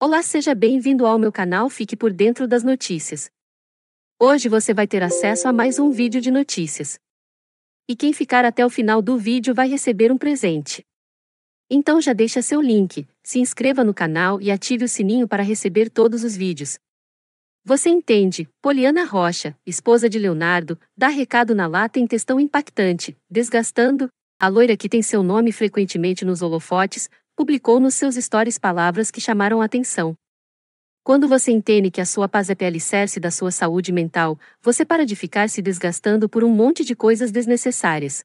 Olá, seja bem-vindo ao meu canal Fique por Dentro das Notícias. Hoje você vai ter acesso a mais um vídeo de notícias. E quem ficar até o final do vídeo vai receber um presente. Então já deixa seu link, se inscreva no canal e ative o sininho para receber todos os vídeos. Você entende, Poliana Rocha, esposa de Leonardo, dá recado na lata em questão impactante, desgastando, a loira que tem seu nome frequentemente nos holofotes, publicou nos seus stories palavras que chamaram atenção. Quando você entende que a sua paz é alicerce da sua saúde mental, você para de ficar se desgastando por um monte de coisas desnecessárias.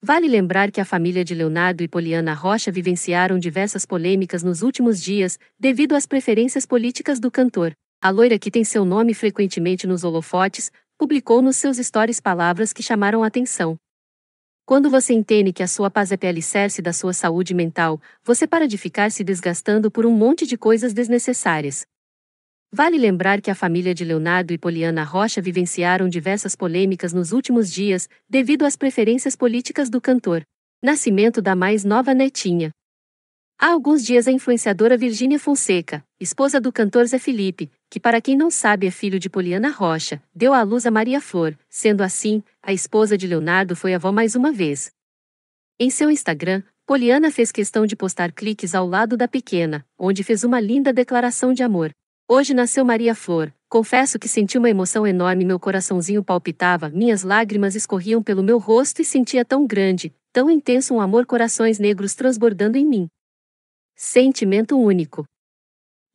Vale lembrar que a família de Leonardo e Poliana Rocha vivenciaram diversas polêmicas nos últimos dias, devido às preferências políticas do cantor. A loira que tem seu nome frequentemente nos holofotes, publicou nos seus stories palavras que chamaram atenção. Quando você entende que a sua paz é o alicerce da sua saúde mental, você para de ficar se desgastando por um monte de coisas desnecessárias. Vale lembrar que a família de Leonardo e Poliana Rocha vivenciaram diversas polêmicas nos últimos dias, devido às preferências políticas do cantor. Nascimento da mais nova netinha. Há alguns dias a influenciadora Virgínia Fonseca, esposa do cantor Zé Felipe, que para quem não sabe é filho de Poliana Rocha, deu à luz a Maria Flor, sendo assim, a esposa de Leonardo foi avó mais uma vez. Em seu Instagram, Poliana fez questão de postar cliques ao lado da pequena, onde fez uma linda declaração de amor. Hoje nasceu Maria Flor, confesso que senti uma emoção enorme, meu coraçãozinho palpitava, minhas lágrimas escorriam pelo meu rosto e sentia tão grande, tão intenso um amor corações negros transbordando em mim. Sentimento único.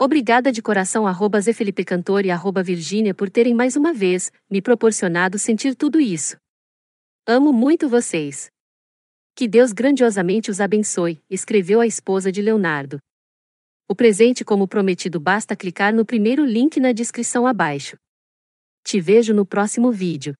Obrigada de coração arroba Zé Felipe Cantor e arroba Virgínia por terem mais uma vez me proporcionado sentir tudo isso. Amo muito vocês. Que Deus grandiosamente os abençoe, escreveu a esposa de Leonardo. O presente como prometido basta clicar no primeiro link na descrição abaixo. Te vejo no próximo vídeo.